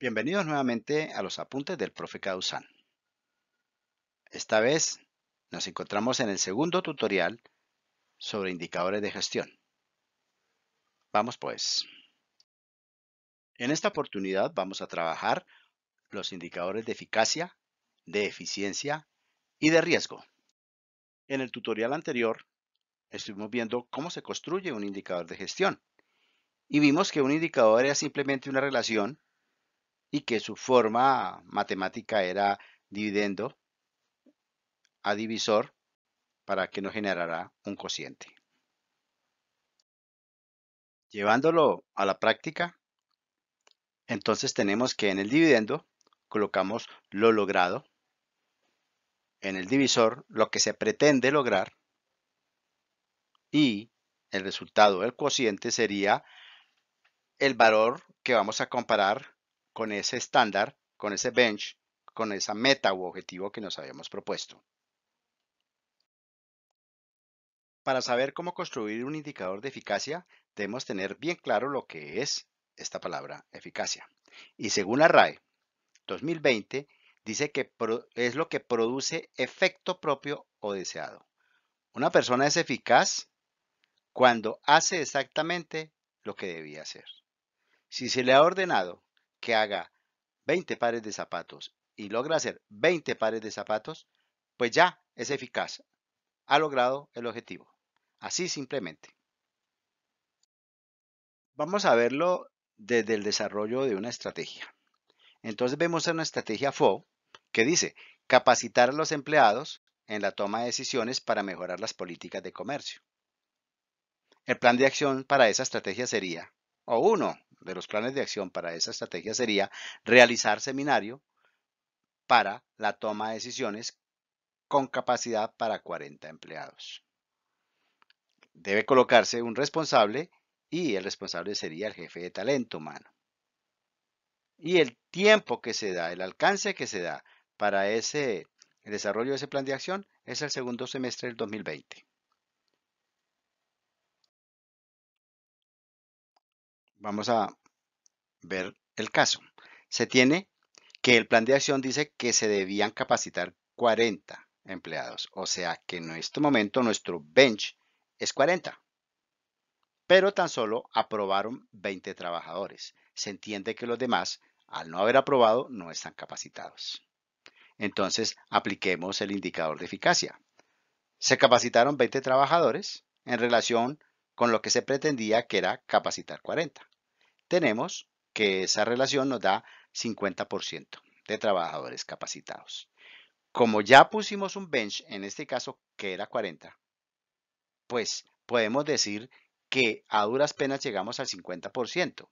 Bienvenidos nuevamente a los apuntes del profe Causán. Esta vez nos encontramos en el segundo tutorial sobre indicadores de gestión. Vamos pues. En esta oportunidad vamos a trabajar los indicadores de eficacia, de eficiencia y de riesgo. En el tutorial anterior estuvimos viendo cómo se construye un indicador de gestión y vimos que un indicador era simplemente una relación y que su forma matemática era dividendo a divisor para que nos generara un cociente. Llevándolo a la práctica, entonces tenemos que en el dividendo colocamos lo logrado, en el divisor lo que se pretende lograr y el resultado del cociente sería el valor que vamos a comparar con ese estándar, con ese bench, con esa meta u objetivo que nos habíamos propuesto. Para saber cómo construir un indicador de eficacia, debemos tener bien claro lo que es esta palabra eficacia. Y según la RAE 2020, dice que es lo que produce efecto propio o deseado. Una persona es eficaz cuando hace exactamente lo que debía hacer. Si se le ha ordenado que haga 20 pares de zapatos y logra hacer 20 pares de zapatos, pues ya es eficaz. Ha logrado el objetivo. Así simplemente. Vamos a verlo desde el desarrollo de una estrategia. Entonces vemos una estrategia FO que dice capacitar a los empleados en la toma de decisiones para mejorar las políticas de comercio. El plan de acción para esa estrategia sería, o uno, de los planes de acción para esa estrategia sería realizar seminario para la toma de decisiones con capacidad para 40 empleados. Debe colocarse un responsable y el responsable sería el jefe de talento humano. Y el tiempo que se da, el alcance que se da para ese el desarrollo de ese plan de acción es el segundo semestre del 2020. vamos a ver el caso. Se tiene que el plan de acción dice que se debían capacitar 40 empleados, o sea que en este momento nuestro bench es 40, pero tan solo aprobaron 20 trabajadores. Se entiende que los demás, al no haber aprobado, no están capacitados. Entonces, apliquemos el indicador de eficacia. Se capacitaron 20 trabajadores en relación con lo que se pretendía que era capacitar 40. Tenemos que esa relación nos da 50% de trabajadores capacitados. Como ya pusimos un bench, en este caso que era 40, pues podemos decir que a duras penas llegamos al 50%.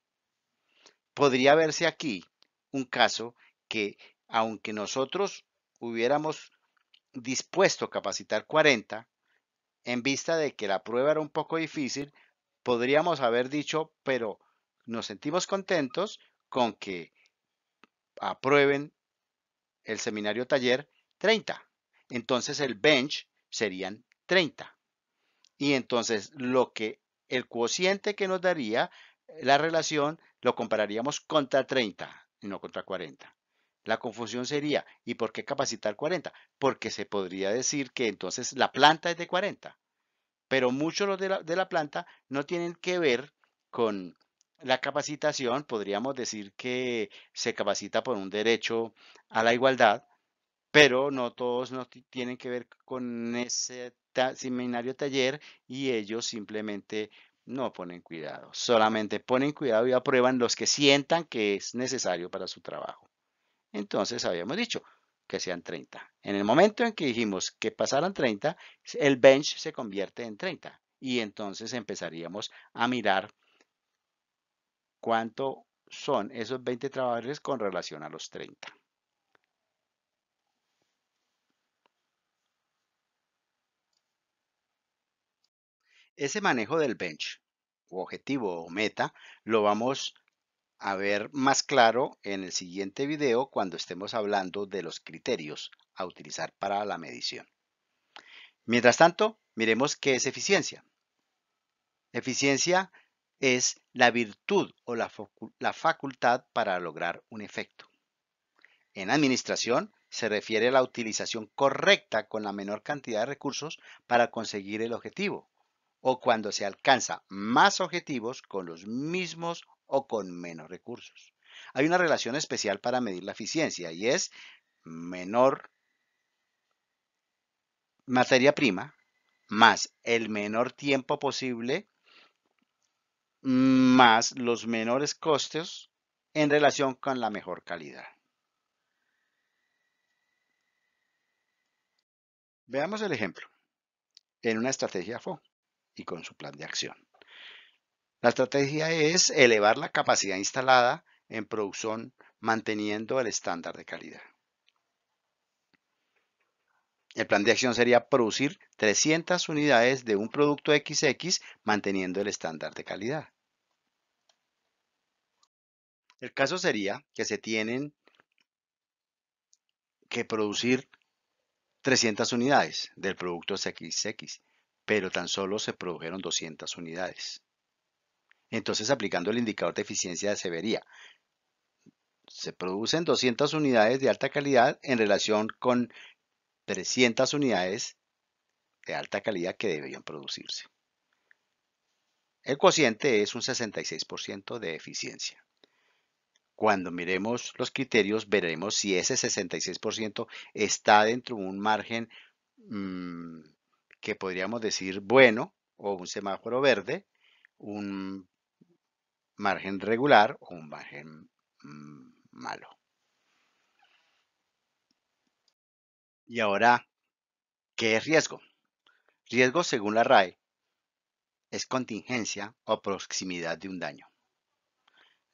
Podría verse aquí un caso que aunque nosotros hubiéramos dispuesto a capacitar 40, en vista de que la prueba era un poco difícil, podríamos haber dicho, pero nos sentimos contentos con que aprueben el seminario taller 30. Entonces el bench serían 30. Y entonces lo que el cociente que nos daría la relación lo compararíamos contra 30 y no contra 40. La confusión sería, ¿y por qué capacitar 40? Porque se podría decir que entonces la planta es de 40. Pero muchos de la, de la planta no tienen que ver con la capacitación. Podríamos decir que se capacita por un derecho a la igualdad, pero no todos no tienen que ver con ese seminario taller y ellos simplemente no ponen cuidado. Solamente ponen cuidado y aprueban los que sientan que es necesario para su trabajo entonces habíamos dicho que sean 30. En el momento en que dijimos que pasaran 30, el bench se convierte en 30 y entonces empezaríamos a mirar cuánto son esos 20 trabajadores con relación a los 30. Ese manejo del bench, o objetivo o meta, lo vamos a ver más claro en el siguiente video cuando estemos hablando de los criterios a utilizar para la medición. Mientras tanto, miremos qué es eficiencia. Eficiencia es la virtud o la, facultad para lograr un efecto. En administración se refiere a la utilización correcta con la menor cantidad de recursos para conseguir el objetivo o cuando se alcanza más objetivos con los mismos o con menos recursos. Hay una relación especial para medir la eficiencia y es menor materia prima más el menor tiempo posible más los menores costes en relación con la mejor calidad. Veamos el ejemplo en una estrategia FO y con su plan de acción. La estrategia es elevar la capacidad instalada en producción manteniendo el estándar de calidad. El plan de acción sería producir 300 unidades de un producto XX manteniendo el estándar de calidad. El caso sería que se tienen que producir 300 unidades del producto XX, pero tan solo se produjeron 200 unidades. Entonces, aplicando el indicador de eficiencia de vería. Se producen 200 unidades de alta calidad en relación con 300 unidades de alta calidad que deberían producirse. El cociente es un 66% de eficiencia. Cuando miremos los criterios, veremos si ese 66% está dentro de un margen mm, que podríamos decir bueno o un semáforo verde, un margen regular o un margen mm, malo. Y ahora, ¿qué es riesgo? Riesgo, según la RAE, es contingencia o proximidad de un daño.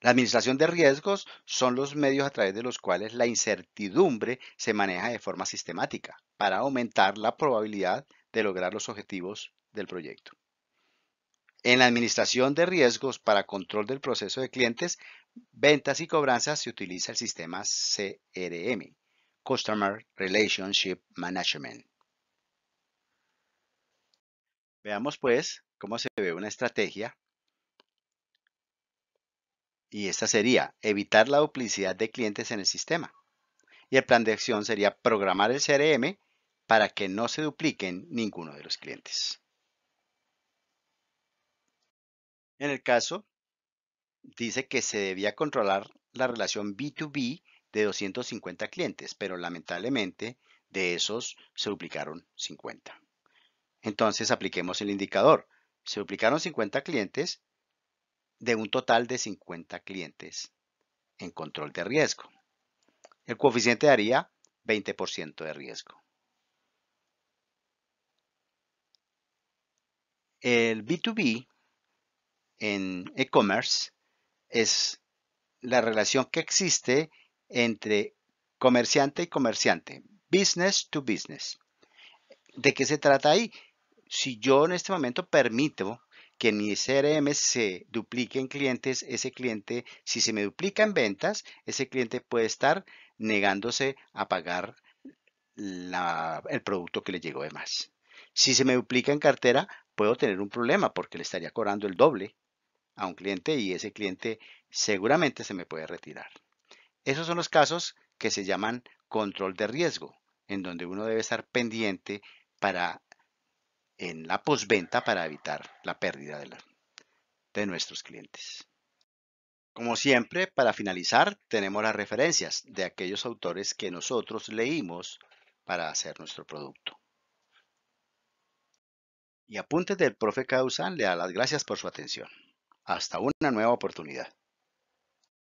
La administración de riesgos son los medios a través de los cuales la incertidumbre se maneja de forma sistemática para aumentar la probabilidad de lograr los objetivos del proyecto. En la administración de riesgos para control del proceso de clientes, ventas y cobranzas se utiliza el sistema CRM, Customer Relationship Management. Veamos pues cómo se ve una estrategia. Y esta sería evitar la duplicidad de clientes en el sistema. Y el plan de acción sería programar el CRM para que no se dupliquen ninguno de los clientes. En el caso, dice que se debía controlar la relación B2B de 250 clientes, pero lamentablemente de esos se duplicaron 50. Entonces apliquemos el indicador. Se duplicaron 50 clientes de un total de 50 clientes en control de riesgo. El coeficiente daría 20% de riesgo. El B2B en e-commerce es la relación que existe entre comerciante y comerciante, business to business. ¿De qué se trata ahí? Si yo en este momento permito que mi CRM se duplique en clientes, ese cliente, si se me duplica en ventas, ese cliente puede estar negándose a pagar el producto que le llegó de más. Si se me duplica en cartera, puedo tener un problema porque le estaría cobrando el doble a un cliente y ese cliente seguramente se me puede retirar. Esos son los casos que se llaman control de riesgo, en donde uno debe estar pendiente para en la posventa para evitar la pérdida de, de nuestros clientes. Como siempre, para finalizar, tenemos las referencias de aquellos autores que nosotros leímos para hacer nuestro producto y Apuntes del Profe Causan le da las gracias por su atención. Hasta una nueva oportunidad.